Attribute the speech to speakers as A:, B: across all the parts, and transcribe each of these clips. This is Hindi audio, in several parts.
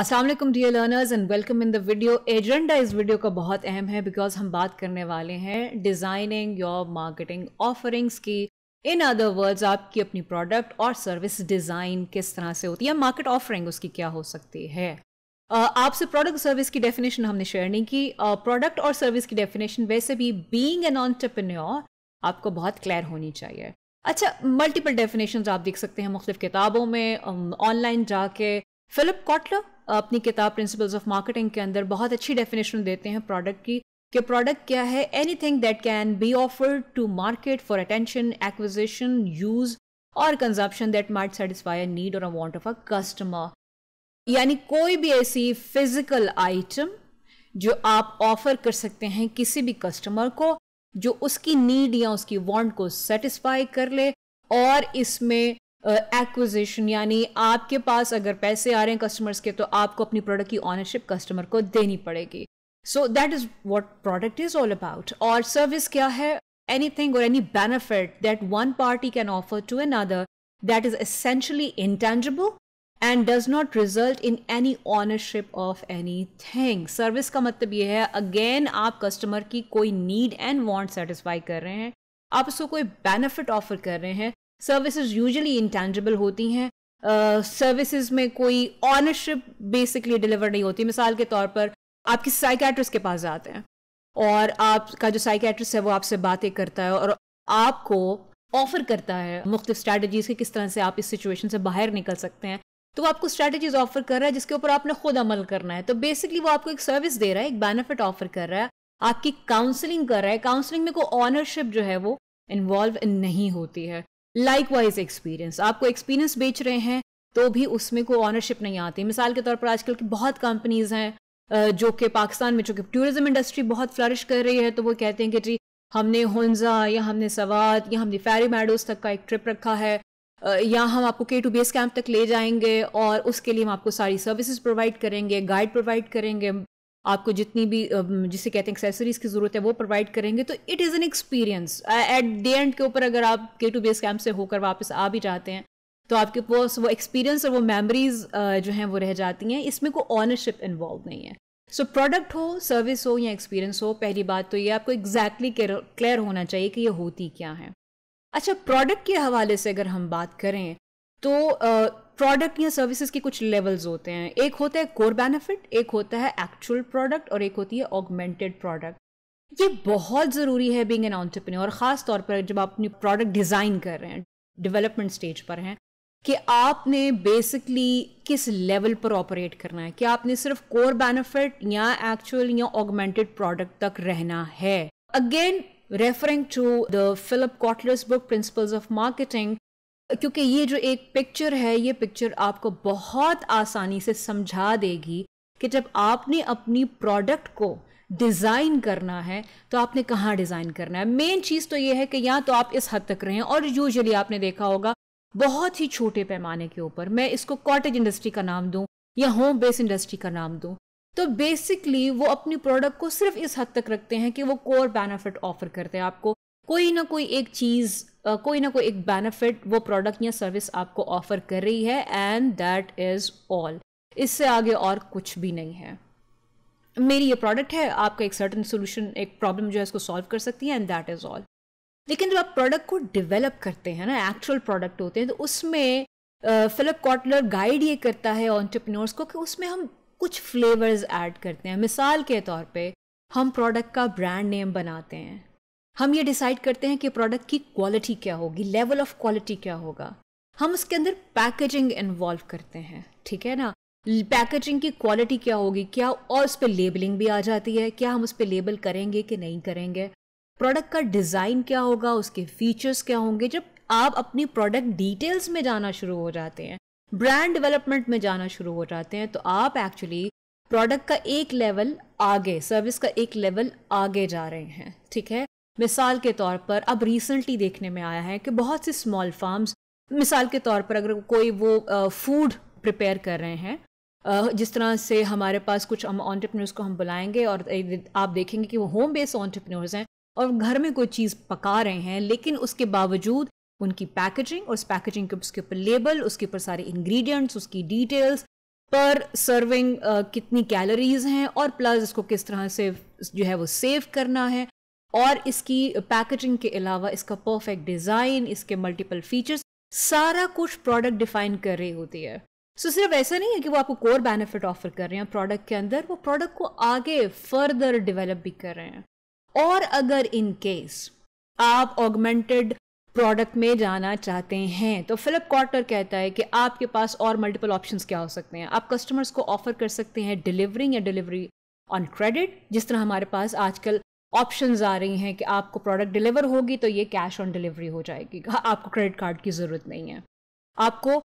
A: Aslam dear learners and welcome in the video agenda इस वीडियो का बहुत अहम है बिकॉज हम बात करने वाले हैं डिज़ाइनिंग योर मार्केटिंग ऑफरिंग्स की इन अदर वर्ड्स आपकी अपनी प्रोडक्ट और सर्विस डिज़ाइन किस तरह से होती है मार्केट ऑफरिंग उसकी क्या हो सकती है आपसे प्रोडक्ट सर्विस की डेफिनेशन हमने शेयर नहीं की प्रोडक्ट और सर्विस की डेफिनेशन वैसे भी बींग एन ऑनटरप्रन्योर आपको बहुत क्लियर होनी चाहिए अच्छा मल्टीपल डेफिनेशन आप देख सकते हैं मुख्तु किताबों में ऑनलाइन जाके फिलिप कॉटलर अपनी किताब प्रिंसिपल्स ऑफ मार्केटिंग के अंदर बहुत अच्छी डेफिनेशन देते हैं प्रोडक्ट की कि प्रोडक्ट क्या है anything that can be offered to market for attention acquisition use और consumption that might satisfy need और a want of a customer यानी कोई भी ऐसी फिजिकल आइटम जो आप ऑफर कर सकते हैं किसी भी कस्टमर को जो उसकी नीड या उसकी वांट को सेटिस्फाई कर ले और इसमें एक्विजिशन यानी आपके पास अगर पैसे आ रहे हैं कस्टमर्स के तो आपको अपनी प्रोडक्ट की ऑनरशिप कस्टमर को देनी पड़ेगी so that is what product is all about और सर्विस क्या है एनी थिंग और any benefit that one party can offer to another that is essentially intangible and does not result in any ownership of anything service का मतलब ये है अगेन आप कस्टमर की कोई नीड एंड वॉन्ट सेटिस्फाई कर रहे हैं आप उसको कोई बेनिफिट ऑफर कर रहे हैं सर्विसेज यूजुअली इंटेंजिबल होती हैं सर्विसेज uh, में कोई ऑनरशिप बेसिकली डिलीवर नहीं होती मिसाल के तौर पर आप किसी साइकेट्रिस्ट के पास जाते हैं और आपका जो साइकेट्रिस्ट है वो आपसे बातें करता है और आपको ऑफर करता है मुख्त स्ट्रैटेजीज के किस तरह से आप इस सिचुएशन से बाहर निकल सकते हैं तो वो आपको स्ट्रैटेजीज ऑफर कर रहा है जिसके ऊपर आपने खुद अमल करना है तो बेसिकली वो आपको एक सर्विस दे रहा है एक बेनिफिट ऑफर कर रहा है आपकी काउंसलिंग कर रहा है काउंसलिंग में कोई ऑनरशिप जो है वो इन्वॉल्व नहीं होती है लाइक वाइज एक्सपीरियंस आपको एक्सपीरियंस बेच रहे हैं तो भी उसमें कोई ऑनरशिप नहीं आती मिसाल के तौर पर आजकल की बहुत कंपनीज हैं जो कि पाकिस्तान में चूंकि टूरिज्म इंडस्ट्री बहुत फ्लरिश कर रही है तो वो कहते हैं कि जी हमने होन्जा या हमने सवात या हमने फेरी मैडोज तक का एक ट्रिप रखा है या हम आपको के टू बेस कैंप तक ले जाएंगे और उसके लिए हम आपको सारी सर्विसेज प्रोवाइड करेंगे गाइड प्रोवाइड करेंगे आपको जितनी भी जिसे कहते हैं एक्सेसरीज़ की ज़रूरत है वो प्रोवाइड करेंगे तो it is an experience at day end के ऊपर अगर आप के टू बेस कैम्प से होकर वापस आ भी जाते हैं तो आपके पास वो एक्सपीरियंस और वो मेमोरीज जो हैं वो रह जाती हैं इसमें कोई ऑनरशिप इन्वॉल्व नहीं है सो so, प्रोडक्ट हो सर्विस हो या एक्सपीरियंस हो पहली बात तो ये आपको एग्जैक्टली exactly क्लियर होना चाहिए कि ये होती क्या है अच्छा प्रोडक्ट के हवाले से अगर हम बात करें तो प्रोडक्ट या सर्विसेज के कुछ लेवल्स होते हैं एक होता है कोर बेनिफिट एक होता है एक्चुअल प्रोडक्ट और एक होती है ऑगमेंटेड प्रोडक्ट ये बहुत ज़रूरी है बीइंग एन ऑन्टरप्रेन्योर ख़ास तौर पर जब आप अपनी प्रोडक्ट डिज़ाइन कर रहे हैं डेवलपमेंट स्टेज पर हैं कि आपने बेसिकली किस लेवल पर ऑपरेट करना है कि आपने सिर्फ कोर बेनिफिट या एक्चुअल या ऑगमेंटेड प्रोडक्ट तक रहना है again referring to the Philip Kotler's book principles of marketing क्योंकि ये जो एक पिक्चर है ये पिक्चर आपको बहुत आसानी से समझा देगी कि जब आपने अपनी प्रोडक्ट को डिज़ाइन करना है तो आपने कहाँ डिज़ाइन करना है मेन चीज़ तो ये है कि या तो आप इस हद तक रहें और यूजली आपने देखा होगा बहुत ही छोटे पैमाने के ऊपर मैं इसको कॉटेज इंडस्ट्री का नाम दूँ या होम बेस इंडस्ट्री का नाम दूँ तो बेसिकली वो अपनी प्रोडक्ट को सिर्फ इस हद तक रखते हैं कि वो कोर बेनिफिट ऑफर करते हैं आपको कोई ना कोई एक चीज़ कोई ना कोई एक बेनिफिट वो प्रोडक्ट या सर्विस आपको ऑफर कर रही है एंड दैट इज़ ऑल इससे आगे और कुछ भी नहीं है मेरी ये प्रोडक्ट है आपका एक सर्टन सोल्यूशन एक प्रॉब्लम जो है इसको सॉल्व कर सकती है एंड दैट इज़ ऑल लेकिन जब आप प्रोडक्ट को डेवलप करते हैं ना एक्चुअल प्रोडक्ट होते हैं तो उसमें फिलिप कॉटलर गाइड ये करता है ऑन्टरप्रनोर्स को कि उसमें हम कुछ फ्लेवर्स ऐड करते हैं मिसाल के तौर पे हम प्रोडक्ट का ब्रांड नेम बनाते हैं हम ये डिसाइड करते हैं कि प्रोडक्ट की क्वालिटी क्या होगी लेवल ऑफ क्वालिटी क्या होगा हम उसके अंदर पैकेजिंग इन्वॉल्व करते हैं ठीक है ना पैकेजिंग की क्वालिटी क्या होगी क्या और उस पर लेबलिंग भी आ जाती है क्या हम उस पर लेबल करेंगे कि नहीं करेंगे प्रोडक्ट का डिज़ाइन क्या होगा उसके फीचर्स क्या होंगे जब आप अपनी प्रोडक्ट डिटेल्स में जाना शुरू हो जाते हैं ब्रांड डेवलपमेंट में जाना शुरू हो जाते हैं तो आप एक्चुअली प्रोडक्ट का एक लेवल आगे सर्विस का एक लेवल आगे जा रहे हैं ठीक है मिसाल के तौर पर अब रिसेंटली देखने में आया है कि बहुत से स्मॉल फार्म्स मिसाल के तौर पर अगर कोई वो फूड प्रिपेयर कर रहे हैं जिस तरह से हमारे पास कुछ हम ऑन्टरप्रनर्स को हम बुलाएंगे और आप देखेंगे कि वो होम बेस ऑन्टरप्रनर्स हैं और घर में कोई चीज़ पका रहे हैं लेकिन उसके बावजूद उनकी पैकेजिंग और उस पैकेजिंग के उसके ऊपर लेबल उसके ऊपर सारे इंग्रेडिएंट्स उसकी डिटेल्स पर सर्विंग कितनी कैलोरीज हैं और प्लस इसको किस तरह से जो है वो सेव करना है और इसकी पैकेजिंग के अलावा इसका परफेक्ट डिज़ाइन इसके मल्टीपल फीचर्स सारा कुछ प्रोडक्ट डिफाइन कर रही होती है सो so, सिर्फ ऐसा नहीं है कि वो आपको कोर बेनिफिट ऑफर कर रहे हैं प्रोडक्ट के अंदर वो प्रोडक्ट को आगे फर्दर डेवलप भी कर रहे हैं और अगर इन केस आप ऑगमेंटेड प्रोडक्ट में जाना चाहते हैं तो फिलिप कॉटर कहता है कि आपके पास और मल्टीपल ऑप्शंस क्या हो सकते हैं आप कस्टमर्स को ऑफर कर सकते हैं डिलीवरिंग या डिलीवरी ऑन क्रेडिट जिस तरह हमारे पास आजकल ऑप्शंस आ रही हैं कि आपको प्रोडक्ट डिलीवर होगी तो ये कैश ऑन डिलीवरी हो जाएगी आपको क्रेडिट कार्ड की ज़रूरत नहीं है आपको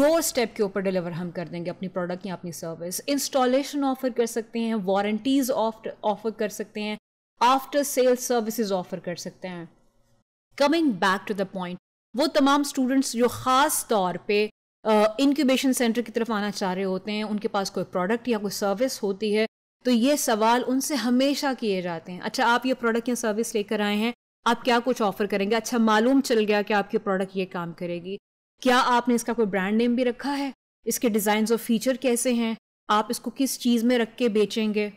A: डोर स्टेप के ऊपर डिलीवर हम कर देंगे अपनी प्रोडक्ट या अपनी सर्विस इंस्टॉलेशन ऑफर कर सकते हैं वारंटीज़ ऑफर कर सकते हैं आफ्टर सेल सर्विसेज ऑफर कर सकते हैं coming back to the point वो तमाम स्टूडेंट्स जो ख़ास तौर पे इंक्यूबेशन uh, सेंटर की तरफ आना चाह रहे होते हैं उनके पास कोई प्रोडक्ट या कोई सर्विस होती है तो ये सवाल उनसे हमेशा किए जाते हैं अच्छा आप ये प्रोडक्ट या सर्विस लेकर आए हैं आप क्या कुछ ऑफर करेंगे अच्छा मालूम चल गया कि आपकी प्रोडक्ट ये काम करेगी क्या आपने इसका कोई ब्रांड नेम भी रखा है इसके डिज़ाइन और फीचर कैसे हैं आप इसको किस चीज़ में रख के बेचेंगे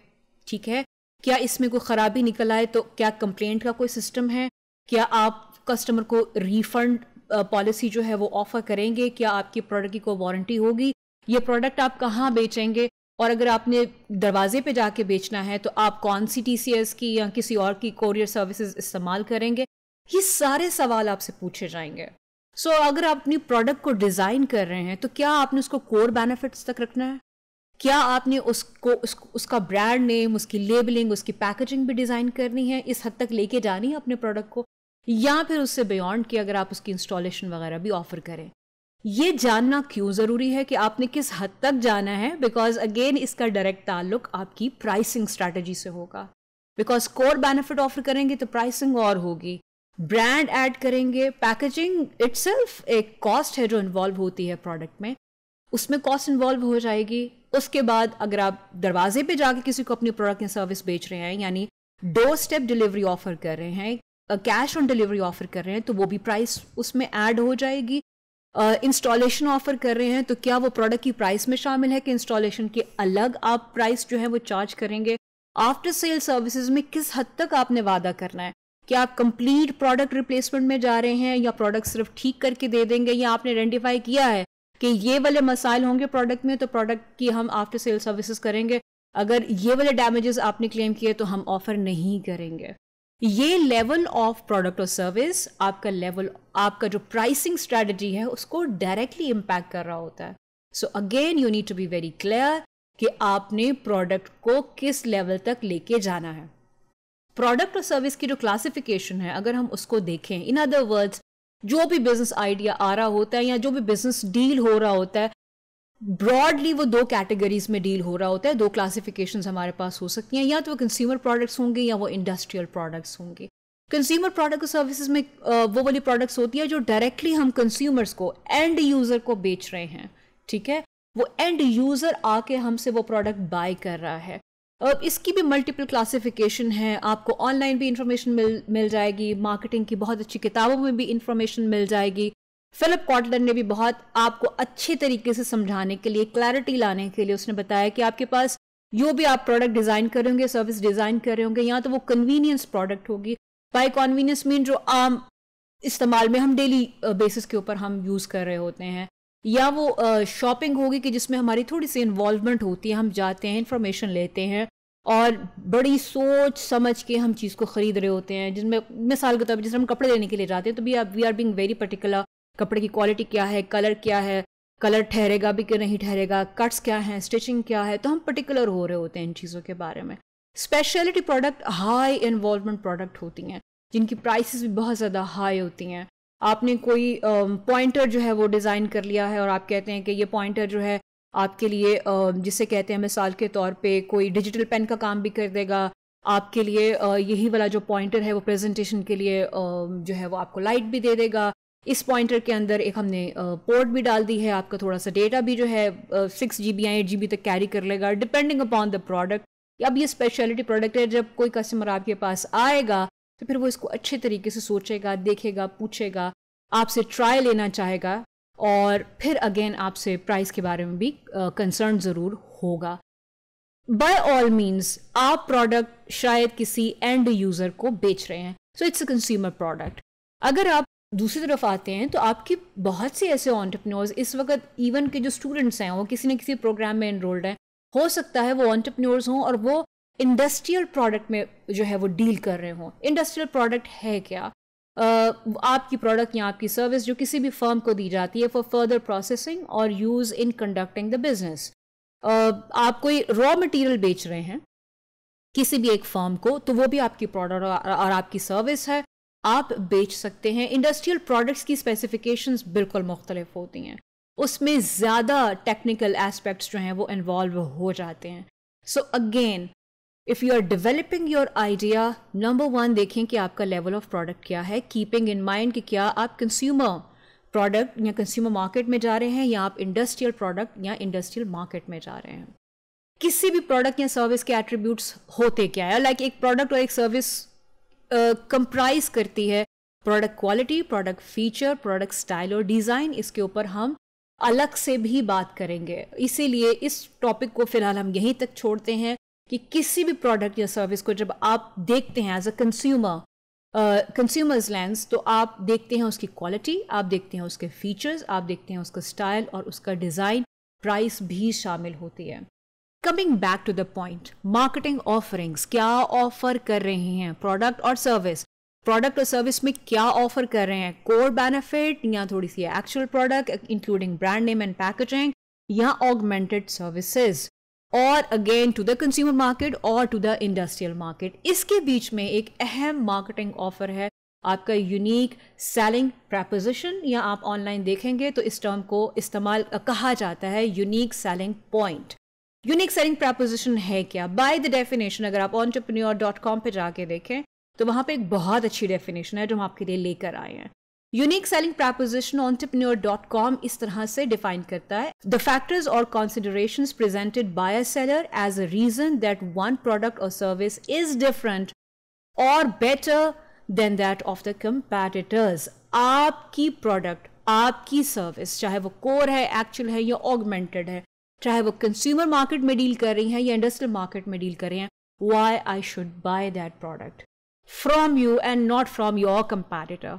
A: ठीक है क्या इसमें कोई ख़राबी निकल आए तो क्या कंप्लेंट का कोई सिस्टम है क्या आप कस्टमर को रिफंड पॉलिसी जो है वो ऑफ़र करेंगे क्या आपकी प्रोडक्ट की कोई वारंटी होगी ये प्रोडक्ट आप कहाँ बेचेंगे और अगर आपने दरवाजे पे जाके बेचना है तो आप कौन सी टी की या किसी और की कोरियर सर्विसेज इस्तेमाल करेंगे ये सारे सवाल आपसे पूछे जाएंगे सो so, अगर आप अपनी प्रोडक्ट को डिज़ाइन कर रहे हैं तो क्या आपने उसको कोर बेनिफिट्स तक रखना है क्या आपने उसको उस, उसका ब्रांड नेम उसकी लेबलिंग उसकी पैकेजिंग भी डिज़ाइन करनी है इस हद तक लेके जानी है अपने प्रोडक्ट को या फिर उससे बियॉन्ड कि अगर आप उसकी इंस्टॉलेशन वगैरह भी ऑफर करें ये जानना क्यों ज़रूरी है कि आपने किस हद तक जाना है बिकॉज अगेन इसका डायरेक्ट ताल्लुक आपकी प्राइसिंग स्ट्रेटेजी से होगा बिकॉज कोर बेनिफिट ऑफर करेंगे तो प्राइसिंग और होगी ब्रांड ऐड करेंगे पैकेजिंग इट एक कॉस्ट है जो इन्वॉल्व होती है प्रोडक्ट में उसमें कॉस्ट इन्वॉल्व हो जाएगी उसके बाद अगर आप दरवाजे पे जाके किसी को अपनी प्रोडक्ट या सर्विस बेच रहे हैं यानी डोर स्टेप डिलीवरी ऑफर कर रहे हैं कैश ऑन डिलीवरी ऑफर कर रहे हैं तो वो भी प्राइस उसमें ऐड हो जाएगी इंस्टॉलेशन uh, ऑफर कर रहे हैं तो क्या वो प्रोडक्ट की प्राइस में शामिल है कि इंस्टॉलेशन के अलग आप प्राइस जो है वो चार्ज करेंगे आफ्टर सेल सर्विसेज में किस हद तक आपने वादा करना है क्या आप कंप्लीट प्रोडक्ट रिप्लेसमेंट में जा रहे हैं या प्रोडक्ट सिर्फ ठीक करके दे देंगे या आपने आइडेंटिफाई किया है कि ये वाले मसाइल होंगे प्रोडक्ट में तो प्रोडक्ट की हम आफ्टर सेल सर्विसेज करेंगे अगर ये वाले डैमेजेस आपने क्लेम किए तो हम ऑफर नहीं करेंगे ये लेवल ऑफ प्रोडक्ट और सर्विस आपका लेवल आपका जो प्राइसिंग स्ट्रेटजी है उसको डायरेक्टली इम्पैक्ट कर रहा होता है so again you need to be very clear कि आपने प्रोडक्ट को किस लेवल तक लेके जाना है प्रोडक्ट और सर्विस की जो क्लासिफिकेशन है अगर हम उसको देखें इन अदर वर्ड्स जो भी बिजनेस आइडिया आ रहा होता है या जो भी बिजनेस डील हो रहा होता है ब्रॉडली वो दो कैटेगरीज में डील हो रहा होता है दो क्लासिफिकेशन हमारे पास हो सकती हैं या तो वो कंज्यूमर प्रोडक्ट्स होंगे या वो इंडस्ट्रियल प्रोडक्ट्स होंगे कंज्यूमर प्रोडक्ट सर्विसेज में वो वाली प्रोडक्ट्स होती है जो डायरेक्टली हम कंज्यूमर्स को एंड यूज़र को बेच रहे हैं ठीक है वो एंड यूज़र आके हमसे वो प्रोडक्ट बाय कर रहा है अब इसकी भी मल्टीपल क्लासिफिकेशन है आपको ऑनलाइन भी इंफॉर्मेशन मिल मिल जाएगी मार्केटिंग की बहुत अच्छी किताबों में भी इंफॉर्मेशन मिल जाएगी फिलिप कॉटलर ने भी बहुत आपको अच्छे तरीके से समझाने के लिए क्लैरिटी लाने के लिए उसने बताया कि आपके पास जो भी आप प्रोडक्ट डिज़ाइन कर रहे होंगे सर्विस डिज़ाइन कर रहे होंगे या तो वो कन्वीनियंस प्रोडक्ट होगी बाय कॉन्वीनियंस मीन जो आम इस्तेमाल में हम डेली बेसिस के ऊपर हम यूज़ कर रहे होते हैं या वो शॉपिंग होगी कि जिसमें हमारी थोड़ी सी इन्वॉल्वमेंट होती है हम जाते हैं इन्फॉर्मेशन लेते हैं और बड़ी सोच समझ के हम चीज़ को ख़रीद रहे होते हैं जिसमें मिसाल के तौर पर जिसमें हम कपड़े लेने के लिए जाते हैं तो भी we are being very particular कपड़े की क्वालिटी क्या है कलर क्या है कलर ठहरेगा भी कि नहीं ठहरेगा कट्स क्या हैं स्टिचिंग क्या है तो हम पर्टिकुलर हो रहे होते हैं इन चीज़ों के बारे में speciality product high involvement product होती हैं जिनकी प्राइसेस भी बहुत ज़्यादा हाई होती हैं आपने कोई पॉइंटर जो है वो डिज़ाइन कर लिया है और आप कहते हैं कि ये पॉइंटर जो है आपके लिए जिसे कहते हैं मिसाल के तौर पे कोई डिजिटल पेन का काम भी कर देगा आपके लिए यही वाला जो पॉइंटर है वो प्रेजेंटेशन के लिए जो है वो आपको लाइट भी दे देगा इस पॉइंटर के अंदर एक हमने पोर्ट भी डाल दी है आपका थोड़ा सा डेटा भी जो है सिक्स जी बी या एट जी बी तक कैरी कर लेगा डिपेंडिंग अपॉन द प्रोडक्ट अब ये स्पेशलिटी प्रोडक्ट है जब कोई कस्टमर आपके पास आएगा तो फिर वो इसको अच्छे तरीके से सोचेगा देखेगा पूछेगा आपसे ट्राई लेना चाहेगा और फिर अगेन आपसे प्राइस के बारे में भी कंसर्न ज़रूर होगा बाय ऑल मीन्स आप प्रोडक्ट शायद किसी एंड यूज़र को बेच रहे हैं so it's a consumer product अगर आप दूसरी तरफ आते हैं तो आपके बहुत से ऐसे ऑन्टरप्रनोर्स इस वक्त इवन के जो स्टूडेंट्स हैं वो किसी न किसी प्रोग्राम में इनरोल्ड हैं हो सकता है वो ऑन्टरप्रनोर्स हों और वो इंडस्ट्रियल प्रोडक्ट में जो है वो डील कर रहे हों इंडस्ट्रियल प्रोडक्ट है क्या uh, आपकी प्रोडक्ट या आपकी सर्विस जो किसी भी फर्म को दी जाती है फॉर फर्दर प्रोसेसिंग और use in conducting the business आप कोई रॉ मटेरियल बेच रहे हैं किसी भी एक फर्म को तो वो भी आपकी प्रोडक्ट और आपकी सर्विस है आप बेच सकते हैं इंडस्ट्रियल प्रोडक्ट्स की स्पेसिफिकेशंस बिल्कुल मुख्तलिफ होती हैं उसमें ज़्यादा टेक्निकल एस्पेक्ट्स जो हैं वो इन्वॉल्व हो जाते हैं so again if you are developing your idea number one देखें कि आपका लेवल ऑफ प्रोडक्ट क्या है कीपिंग इन माइंड कि क्या आप कंज्यूमर प्रोडक्ट या कंज्यूमर मार्केट में जा रहे हैं या आप इंडस्ट्रियल प्रोडक्ट या इंडस्ट्रियल मार्केट में जा रहे हैं किसी भी प्रोडक्ट या सर्विस के एट्रीब्यूट्स होते क्या है लाइक like एक प्रोडक्ट और एक सर्विस कंप्राइज करती है product quality product feature product style और डिज़ाइन इसके ऊपर हम अलग से भी बात करेंगे इसीलिए इस टॉपिक को फिलहाल हम यहीं तक छोड़ते हैं कि किसी भी प्रोडक्ट या सर्विस को जब आप देखते हैं as a consumer consumers lens तो आप देखते हैं उसकी क्वालिटी आप देखते हैं उसके फीचर्स आप देखते हैं उसका स्टाइल और उसका डिज़ाइन प्राइस भी शामिल होती है coming back to the point marketing offerings क्या ऑफर कर रहे हैं प्रोडक्ट और सर्विस प्रोडक्ट और सर्विस में क्या ऑफर कर रहे हैं कोर बेनिफिट या थोड़ी सी actual product including brand name and packaging या ऑगमेंटेड सर्विसेज और again to the consumer market और टू द इंडस्ट्रियल मार्केट इसके बीच में एक अहम मार्केटिंग ऑफर है आपका यूनिक सेलिंग प्रपोजिशन या आप ऑनलाइन देखेंगे तो इस टर्म को इस्तेमाल कहा जाता है unique selling point unique selling proposition है क्या बाय द डेफिनेशन अगर आप ऑन्टरप्रन्योर डॉट कॉम पर जाके देखें तो वहाँ पे एक बहुत अच्छी डेफिनेशन है जो हम आपके लिए लेकर आए हैं unique selling proposition entrepreneur dot com इस तरह से डिफाइन करता है the factors or consideration presented by a seller as a reason that one product और सर्विस इज डिफरेंट और better than that of the competitors आपकी प्रोडक्ट आपकी सर्विस चाहे वो कोर है एक्चुअल है या ऑगमेंटेड है चाहे वो कंज्यूमर मार्केट में डील कर रही हैं या इंडस्ट्रियल मार्केट में डील कर रही हैं why I should buy that product from you and not from your competitor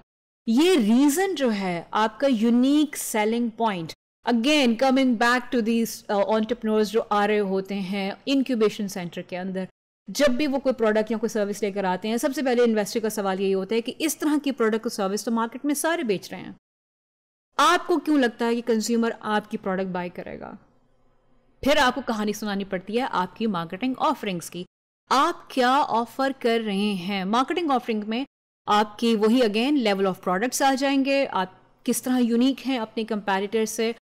A: ये रीजन जो है आपका unique selling point again coming back to these entrepreneurs जो आ रहे होते हैं इंक्यूबेशन सेंटर के अंदर जब भी वो कोई प्रोडक्ट या कोई सर्विस लेकर आते हैं सबसे पहले इन्वेस्टर का सवाल यही होता है कि इस तरह की प्रोडक्ट और सर्विस तो मार्केट में सारे बेच रहे हैं आपको क्यों लगता है कि कंज्यूमर आपकी प्रोडक्ट बाय करेगा फिर आपको कहानी सुनानी पड़ती है आपकी मार्केटिंग ऑफरिंग्स की आप क्या ऑफर कर रहे हैं मार्केटिंग ऑफरिंग में आपकी वही अगेन लेवल ऑफ प्रोडक्ट्स आ जाएंगे आप किस तरह यूनिक हैं अपने कंपेरिटर से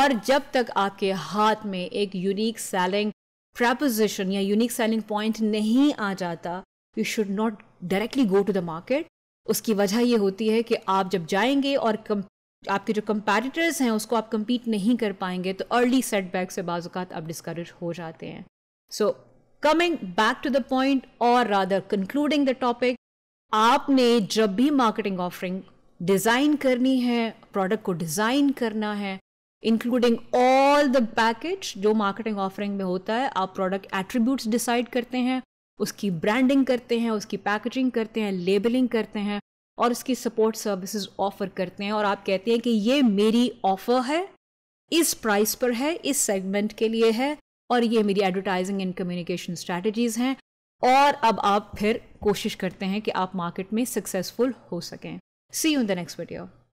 A: और जब तक आपके हाथ में एक यूनिक सेलिंग प्रपोजिशन या यूनिक सेलिंग पॉइंट नहीं आ जाता you should not directly go to the market उसकी वजह ये होती है कि आप जब जाएंगे और कम आपके जो कंपेटिटर्स हैं उसको आप कम्पीट नहीं कर पाएंगे तो अर्ली सेटबैक से बाजूकात आप डिस्करेज हो जाते हैं so coming back to the point or rather concluding the topic आपने जब भी मार्केटिंग ऑफरिंग डिज़ाइन करनी है प्रोडक्ट को डिज़ाइन करना है इंक्लूडिंग ऑल द पैकेज जो मार्केटिंग ऑफरिंग में होता है आप प्रोडक्ट एट्रीब्यूट्स डिसाइड करते हैं उसकी ब्रांडिंग करते हैं उसकी पैकेजिंग करते हैं लेबलिंग करते हैं और इसकी सपोर्ट सर्विसेज ऑफर करते हैं और आप कहते हैं कि ये मेरी ऑफर है इस प्राइस पर है इस सेगमेंट के लिए है और ये मेरी एडवर्टाइजिंग एंड कम्युनिकेशन स्ट्रेटजीज हैं और अब आप फिर कोशिश करते हैं कि आप मार्केट में सक्सेसफुल हो सकें see you in the next video